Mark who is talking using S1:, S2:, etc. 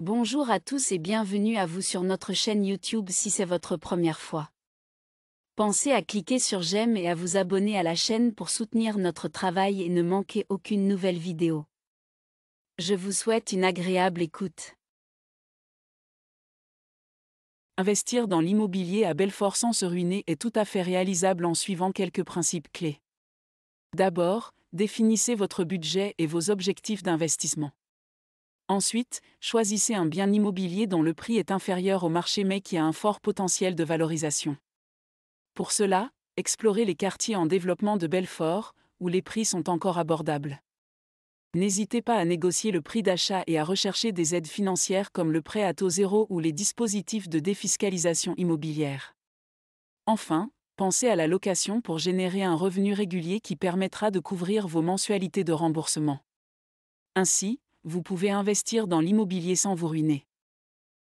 S1: Bonjour à tous et bienvenue à vous sur notre chaîne YouTube si c'est votre première fois. Pensez à cliquer sur j'aime et à vous abonner à la chaîne pour soutenir notre travail
S2: et ne manquer aucune nouvelle vidéo. Je vous souhaite une agréable écoute. Investir dans l'immobilier à Belfort sans se ruiner est tout à fait réalisable en suivant quelques principes clés. D'abord,
S3: définissez votre budget et vos objectifs d'investissement. Ensuite, choisissez un bien immobilier dont le prix est inférieur au marché mais qui a un fort potentiel de valorisation. Pour cela, explorez les quartiers en développement de Belfort, où les prix sont encore abordables. N'hésitez pas à négocier le prix d'achat et à rechercher des aides financières comme le prêt à taux zéro ou les dispositifs de défiscalisation immobilière. Enfin, pensez à la location pour générer un revenu régulier qui permettra de couvrir vos
S4: mensualités de remboursement. Ainsi, vous pouvez investir dans l'immobilier sans vous ruiner.